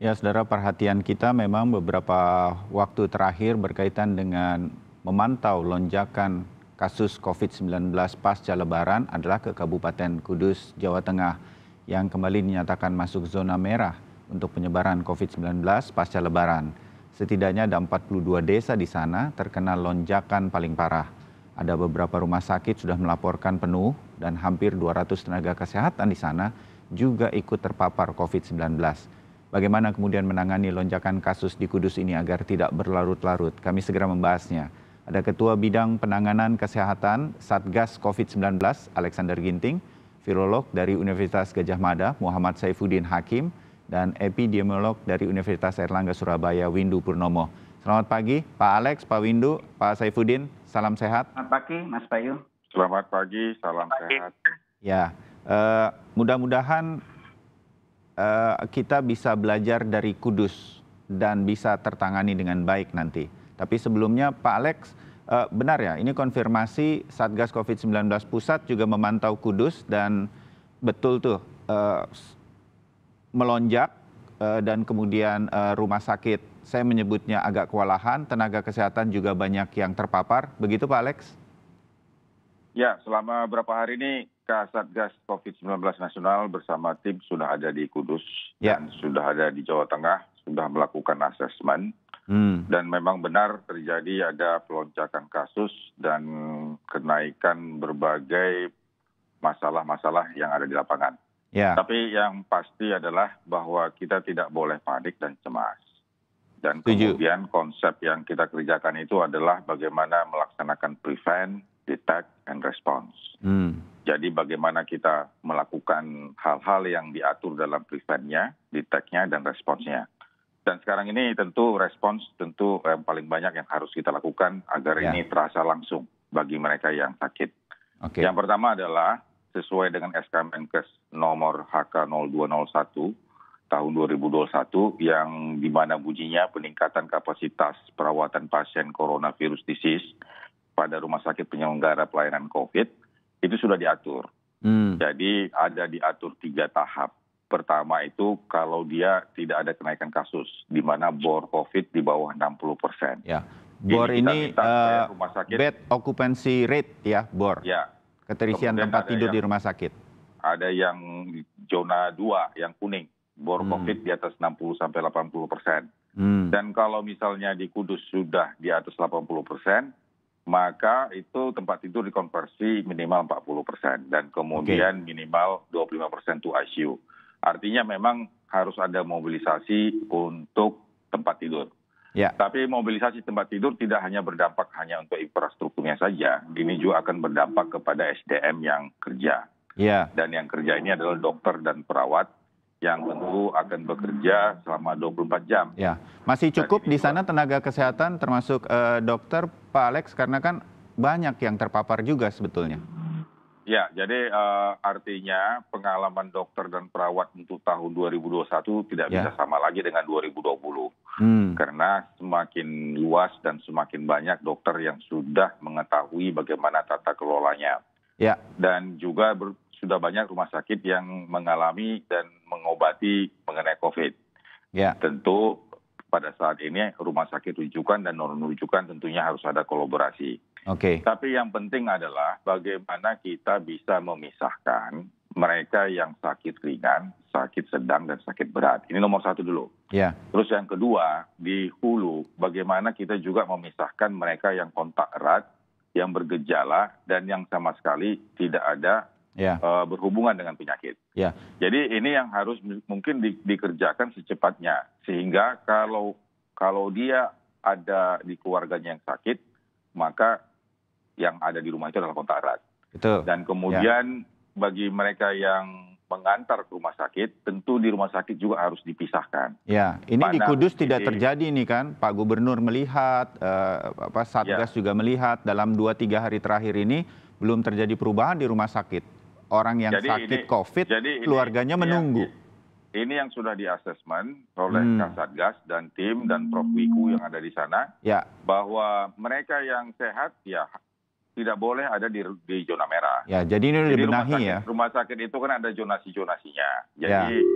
ya saudara perhatian kita memang beberapa waktu terakhir berkaitan dengan memantau lonjakan kasus COVID-19 pasca lebaran adalah ke Kabupaten Kudus, Jawa Tengah yang kembali dinyatakan masuk zona merah untuk penyebaran COVID-19 pasca lebaran. Setidaknya ada 42 desa di sana terkena lonjakan paling parah. Ada beberapa rumah sakit sudah melaporkan penuh dan hampir 200 tenaga kesehatan di sana juga ikut terpapar COVID-19 bagaimana kemudian menangani lonjakan kasus di Kudus ini agar tidak berlarut-larut. Kami segera membahasnya. Ada Ketua Bidang Penanganan Kesehatan Satgas COVID-19 Alexander Ginting, virolog dari Universitas Gajah Mada Muhammad Saifuddin Hakim, dan epidemiolog dari Universitas Erlangga Surabaya Windu Purnomo. Selamat pagi, Pak Alex, Pak Windu, Pak Saifuddin, salam sehat. Selamat pagi, Mas Bayu. Selamat pagi, salam Selamat pagi. sehat. Ya, eh, mudah-mudahan uh, kita bisa belajar dari Kudus dan bisa tertangani dengan baik nanti. Tapi sebelumnya Pak Alex, uh, benar ya, ini konfirmasi Satgas COVID-19 pusat juga memantau Kudus dan betul tuh uh, melonjak uh, dan kemudian uh, rumah sakit saya menyebutnya agak kewalahan, tenaga kesehatan juga banyak yang terpapar. Begitu Pak Alex? Ya, selama berapa hari ini satgas covid 19 nasional bersama tim sudah ada di kudus ya. dan sudah ada di jawa tengah sudah melakukan asesmen hmm. dan memang benar terjadi ada pelonjakan kasus dan kenaikan berbagai masalah-masalah yang ada di lapangan. Ya. Tapi yang pasti adalah bahwa kita tidak boleh panik dan cemas. Dan Tujuh. kemudian konsep yang kita kerjakan itu adalah bagaimana melaksanakan prevent, detect, and response. Hmm. Jadi bagaimana kita melakukan hal-hal yang diatur dalam preventnya, detectnya, dan responsnya. Dan sekarang ini tentu respons tentu yang eh, paling banyak yang harus kita lakukan agar yeah. ini terasa langsung bagi mereka yang sakit. Okay. Yang pertama adalah sesuai dengan SK Menkes nomor HK 0201 tahun 2021 yang di mana bunyinya peningkatan kapasitas perawatan pasien coronavirus disease kepada rumah sakit penyelenggara pelayanan COVID itu sudah diatur. Hmm. Jadi ada diatur tiga tahap. Pertama itu kalau dia tidak ada kenaikan kasus, di mana bor COVID di bawah 60 persen. Ya. Bor ini, kita, uh, eh, rumah sakit. bed occupancy rate ya, bor. Ya. Keterisian Kemudian tempat tidur yang, di rumah sakit. Ada yang zona dua yang kuning. Bor hmm. COVID di atas 60 sampai 80 persen. Hmm. Dan kalau misalnya di Kudus sudah di atas 80 persen, maka itu tempat tidur dikonversi minimal 40 persen dan kemudian okay. minimal 25 persen to ICU. Artinya memang harus ada mobilisasi untuk tempat tidur. Ya. Tapi mobilisasi tempat tidur tidak hanya berdampak hanya untuk infrastrukturnya saja, ini juga akan berdampak kepada SDM yang kerja. Ya. Dan yang kerja ini adalah dokter dan perawat yang tentu akan bekerja selama 24 jam. Ya. Masih cukup di sana tenaga kesehatan termasuk uh, dokter, Pak Alex karena kan banyak yang terpapar juga sebetulnya. Ya, jadi uh, artinya pengalaman dokter dan perawat untuk tahun 2021 tidak ya. bisa sama lagi dengan 2020. Hmm. Karena semakin luas dan semakin banyak dokter yang sudah mengetahui bagaimana tata kelolanya. Ya. Dan juga sudah banyak rumah sakit yang mengalami dan mengobati mengenai COVID. Ya. Tentu pada saat ini rumah sakit rujukan dan non rujukan tentunya harus ada kolaborasi. Oke. Okay. Tapi yang penting adalah bagaimana kita bisa memisahkan mereka yang sakit ringan, sakit sedang dan sakit berat. Ini nomor satu dulu. Ya. Terus yang kedua di hulu, bagaimana kita juga memisahkan mereka yang kontak erat, yang bergejala dan yang sama sekali tidak ada yeah. Ya. uh, berhubungan dengan penyakit. Yeah. Jadi ini yang harus mungkin di, dikerjakan secepatnya sehingga kalau kalau dia ada di keluarganya yang sakit maka yang ada di rumah itu adalah kontak erat. Dan ya. kemudian yeah. bagi mereka yang mengantar ke rumah sakit, tentu di rumah sakit juga harus dipisahkan. Ya, ini Mana di Kudus ini, tidak terjadi nih kan, Pak Gubernur melihat, eh, apa Satgas ya. juga melihat dalam 2-3 hari terakhir ini belum terjadi perubahan di rumah sakit orang yang jadi sakit ini, COVID, jadi keluarganya ini, menunggu. Ini yang sudah diasesmen oleh hmm. Kasatgas dan tim dan Prof Wiku yang ada di sana, ya. bahwa mereka yang sehat ya tidak boleh ada di, di zona merah. Ya, jadi ini jadi rumah sakit, ya. Rumah sakit itu kan ada zonasi-zonasinya, ya. jadi ya.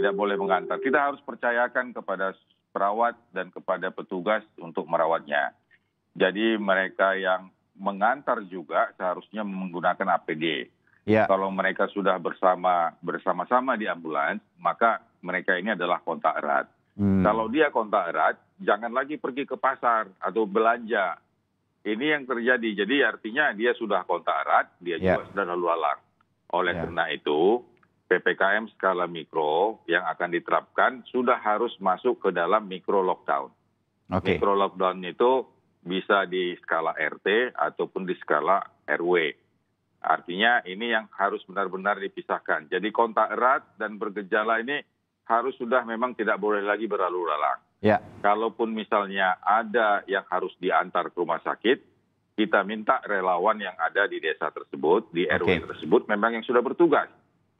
tidak boleh mengantar. Kita harus percayakan kepada perawat dan kepada petugas untuk merawatnya. Jadi mereka yang mengantar juga seharusnya menggunakan APD. Ya. Kalau mereka sudah bersama bersama-sama di ambulans, maka mereka ini adalah kontak erat. Hmm. Kalau dia kontak erat, jangan lagi pergi ke pasar atau belanja. Ini yang terjadi. Jadi artinya dia sudah kontak erat, dia ya. juga sudah lalu alang. Oleh ya. karena itu, PPKM skala mikro yang akan diterapkan sudah harus masuk ke dalam mikro lockdown. Okay. Mikro lockdown itu bisa di skala RT ataupun di skala RW. Artinya ini yang harus benar-benar dipisahkan. Jadi kontak erat dan bergejala ini harus sudah memang tidak boleh lagi berlalu lalang. Ya. Kalaupun misalnya ada yang harus diantar ke rumah sakit, kita minta relawan yang ada di desa tersebut, di RW okay. tersebut memang yang sudah bertugas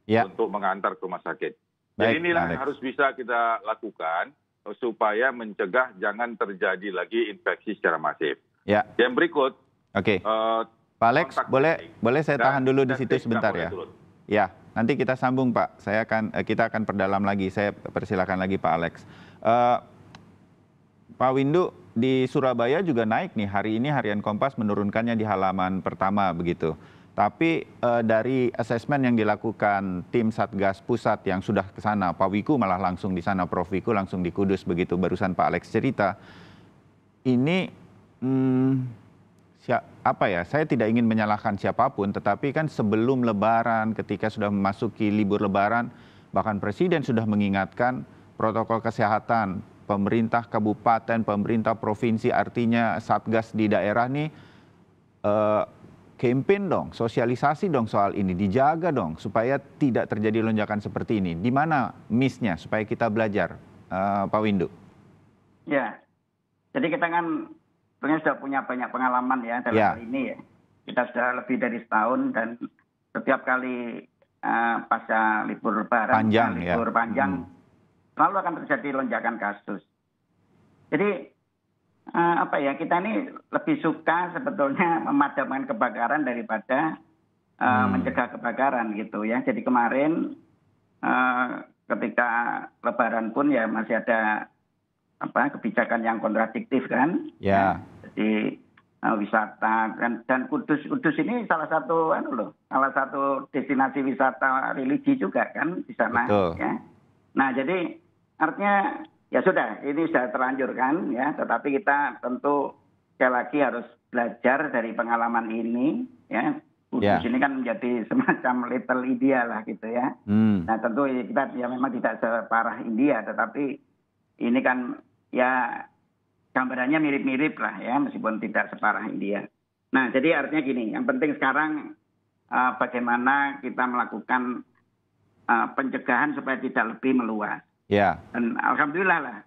ya. untuk mengantar ke rumah sakit. Baik, Jadi inilah yang harus bisa kita lakukan eh, supaya mencegah jangan terjadi lagi infeksi secara masif. Ya. Yang berikut, okay. uh, eh, Pak Alex, boleh baik. boleh saya tahan dulu di situ sebentar ya. Turun. Ya, nanti kita sambung Pak. Saya akan eh, kita akan perdalam lagi. Saya persilakan lagi Pak Alex. Uh, Pak Windu di Surabaya juga naik nih hari ini harian Kompas menurunkannya di halaman pertama begitu. Tapi uh, dari asesmen yang dilakukan tim Satgas Pusat yang sudah ke sana, Pak Wiku malah langsung di sana, Prof Wiku langsung di Kudus begitu barusan Pak Alex cerita. Ini hmm, apa ya saya tidak ingin menyalahkan siapapun tetapi kan sebelum lebaran ketika sudah memasuki libur lebaran bahkan presiden sudah mengingatkan protokol kesehatan pemerintah kabupaten pemerintah provinsi artinya satgas di daerah nih eh, campaign dong sosialisasi dong soal ini dijaga dong supaya tidak terjadi lonjakan seperti ini di mana missnya supaya kita belajar eh, Pak Windu ya jadi kita kan sebenarnya sudah punya banyak pengalaman ya dalam yeah. hal ini ya. Kita sudah lebih dari setahun dan setiap kali uh, eh, pasca libur lebaran, panjang, ya. libur yeah. panjang, hmm. selalu akan terjadi lonjakan kasus. Jadi uh, apa ya kita ini lebih suka sebetulnya memadamkan kebakaran daripada uh, hmm. mencegah kebakaran gitu ya. Jadi kemarin uh, ketika Lebaran pun ya masih ada apa kebijakan yang kontradiktif kan? Ya jadi eh, wisata dan, dan Kudus Kudus ini salah satu anu loh, salah satu destinasi wisata religi juga kan di sana Betul. ya. Nah, jadi artinya ya sudah ini sudah terlanjur kan ya, tetapi kita tentu sekali lagi harus belajar dari pengalaman ini ya. Kudus yeah. ini kan menjadi semacam little India lah gitu ya. Hmm. Nah, tentu kita ya memang tidak separah India tetapi ini kan ya gambarannya mirip-mirip lah ya, meskipun tidak separah India. Nah, jadi artinya gini, yang penting sekarang uh, bagaimana kita melakukan uh, pencegahan supaya tidak lebih meluas. Ya. Dan alhamdulillah lah,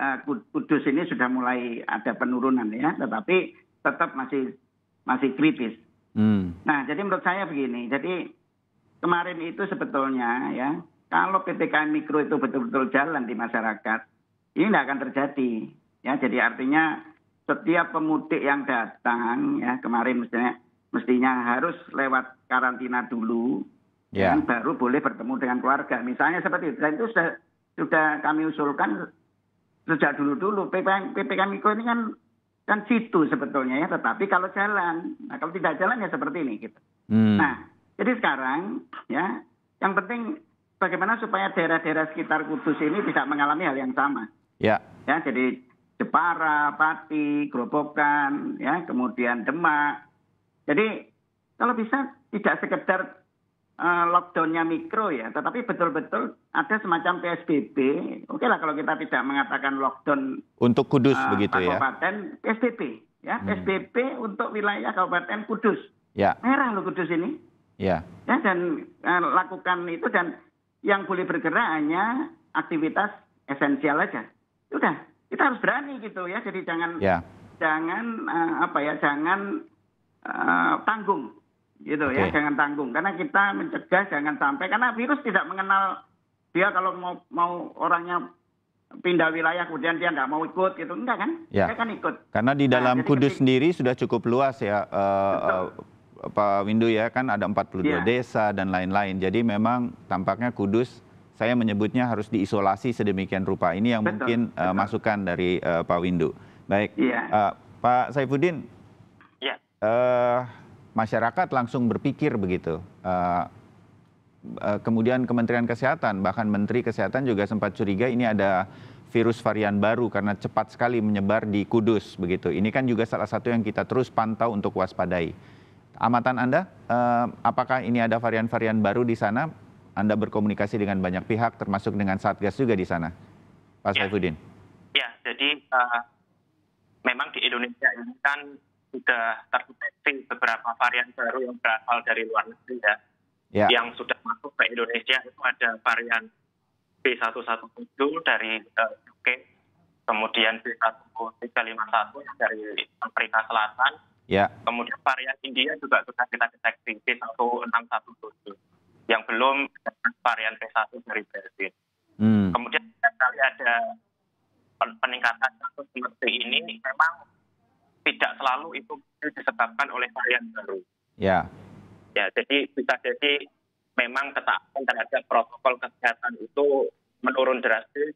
uh, Kudus ini sudah mulai ada penurunan ya, tetapi tetap masih masih kritis. Hmm. Nah, jadi menurut saya begini, jadi kemarin itu sebetulnya ya, kalau PPKM mikro itu betul-betul jalan di masyarakat, ini tidak akan terjadi Ya, jadi artinya setiap pemudik yang datang ya kemarin mestinya mestinya harus lewat karantina dulu yeah. dan baru boleh bertemu dengan keluarga. Misalnya seperti itu. itu sudah sudah kami usulkan sejak dulu-dulu PPKM, mikro ini kan kan situ sebetulnya ya, tetapi kalau jalan, nah kalau tidak jalan ya seperti ini gitu. Hmm. Nah, jadi sekarang ya yang penting bagaimana supaya daerah-daerah sekitar Kudus ini tidak mengalami hal yang sama. Ya. Ya, jadi Jepara, Pati, Grobogan, ya, kemudian Demak. Jadi kalau bisa tidak sekedar uh, lockdownnya mikro ya, tetapi betul-betul ada semacam PSBB. Oke lah kalau kita tidak mengatakan lockdown untuk Kudus uh, begitu ya. Kabupaten PSBB ya, hmm. PSBB untuk wilayah Kabupaten Kudus. Ya. Merah loh Kudus ini. Ya. Ya dan uh, lakukan itu dan yang boleh bergerak hanya aktivitas esensial aja. Sudah kita harus berani gitu ya. Jadi jangan yeah. jangan uh, apa ya, jangan uh, tanggung gitu okay. ya, jangan tanggung karena kita mencegah jangan sampai karena virus tidak mengenal dia kalau mau mau orangnya pindah wilayah kemudian dia nggak mau ikut gitu enggak kan? Ya. Dia kan ikut. Karena di nah, dalam nah, kudus ketika... sendiri sudah cukup luas ya. Uh, Pak Windu ya kan ada 42 ya. desa dan lain-lain. Jadi memang tampaknya Kudus saya menyebutnya harus diisolasi sedemikian rupa. Ini yang betul, mungkin eh, betul. Uh, masukan dari uh, Pak Windu. Baik, ya. uh, Pak Saifuddin, ya. uh, masyarakat langsung berpikir begitu. Uh, Kemudian Kementerian Kesehatan, bahkan Menteri Kesehatan juga sempat curiga ini ada virus varian baru karena cepat sekali menyebar di Kudus begitu. Ini kan juga salah satu yang kita terus pantau untuk waspadai. Amatan Anda, apakah ini ada varian-varian baru di sana? Anda berkomunikasi dengan banyak pihak, termasuk dengan Satgas juga di sana, Pak ya. Saifuddin. Ya, jadi uh, memang di Indonesia ini kan sudah terdeteksi beberapa varian baru yang berasal dari luar negeri ya. ya. Yang sudah masuk ke Indonesia itu ada varian B117 dari uh, eh, UK, kemudian B1351 dari Afrika Selatan, ya. kemudian varian India juga sudah kita deteksi B1617 yang belum varian P1 dari Brazil. Hmm. Kemudian sekali ada peningkatan kasus seperti ini memang tidak selalu itu disebabkan oleh varian baru. Ya. Ya, jadi bisa jadi memang ketakutan terhadap protokol kesehatan itu menurun drastis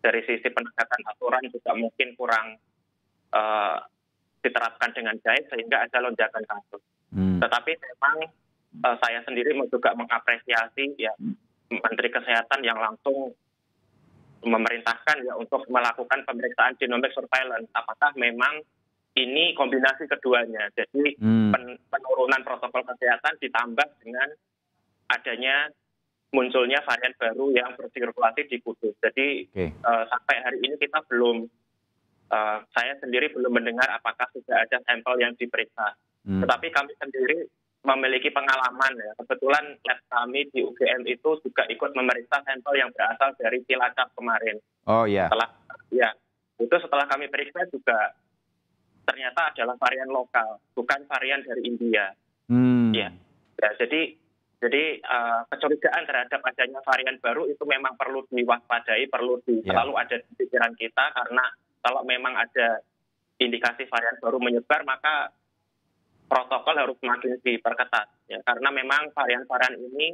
dari sisi penegakan aturan juga mungkin kurang uh, diterapkan dengan baik sehingga ada lonjakan kasus. Hmm. Tetapi memang uh, saya sendiri juga mengapresiasi ya Menteri Kesehatan yang langsung memerintahkan ya untuk melakukan pemeriksaan genomic surveillance apakah memang ini kombinasi keduanya jadi hmm. pen penurunan protokol kesehatan ditambah dengan adanya munculnya varian baru yang bersirkulasi di Kudus jadi okay. uh, eh, sampai hari ini kita belum uh, saya sendiri belum mendengar apakah sudah ada sampel yang diperiksa hmm. tetapi kami sendiri memiliki pengalaman ya. Kebetulan lab kami di UGM itu juga ikut memeriksa sampel yang berasal dari Cilacap kemarin. Oh iya. Setelah ya itu setelah kami periksa juga ternyata adalah varian lokal, bukan varian dari India. Hmm. Ya. ya jadi jadi uh, kecurigaan terhadap adanya varian baru itu memang perlu diwaspadai, perlu di, yeah. selalu ada di pikiran kita karena kalau memang ada indikasi varian baru menyebar maka protokol harus makin diperketat ya karena memang varian-varian ini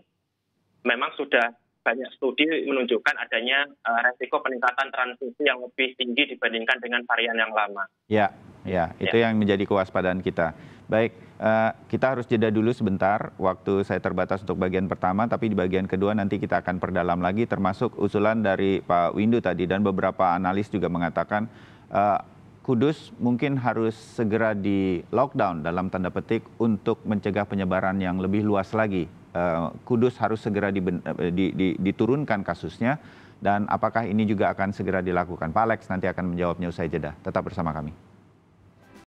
memang sudah banyak studi menunjukkan adanya uh, resiko peningkatan transmisi yang lebih tinggi dibandingkan dengan varian yang lama. Ya, ya, itu ya. yang menjadi kewaspadaan kita. Baik, uh, kita harus jeda dulu sebentar. Waktu saya terbatas untuk bagian pertama, tapi di bagian kedua nanti kita akan perdalam lagi, termasuk usulan dari Pak Windu tadi dan beberapa analis juga mengatakan uh, Kudus mungkin harus segera di lockdown dalam tanda petik untuk mencegah penyebaran yang lebih luas lagi. Eh, Kudus harus segera di, eh, di, di, diturunkan kasusnya dan apakah ini juga akan segera dilakukan? Pak Alex nanti akan menjawabnya usai jeda. Tetap bersama kami.